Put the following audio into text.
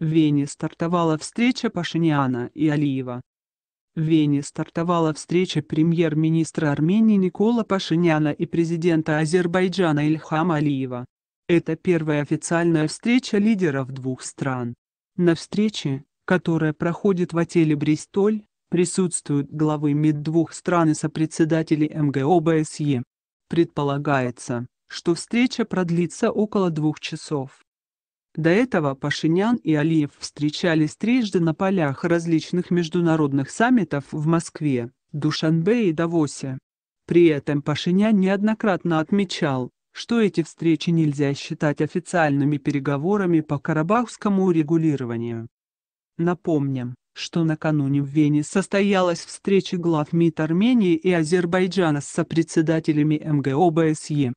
В Вене стартовала встреча Пашиняна и Алиева. В Вене стартовала встреча премьер-министра Армении Никола Пашиняна и президента Азербайджана Ильхама Алиева. Это первая официальная встреча лидеров двух стран. На встрече, которая проходит в отеле «Бристоль», присутствуют главы МИД двух стран и сопредседатели МГОБСЕ. Предполагается, что встреча продлится около двух часов. До этого Пашинян и Алиев встречались трижды на полях различных международных саммитов в Москве, Душанбе и Давосе. При этом Пашинян неоднократно отмечал, что эти встречи нельзя считать официальными переговорами по карабахскому урегулированию. Напомним, что накануне в Вене состоялась встреча глав МИД Армении и Азербайджана с сопредседателями МГОБСЕ.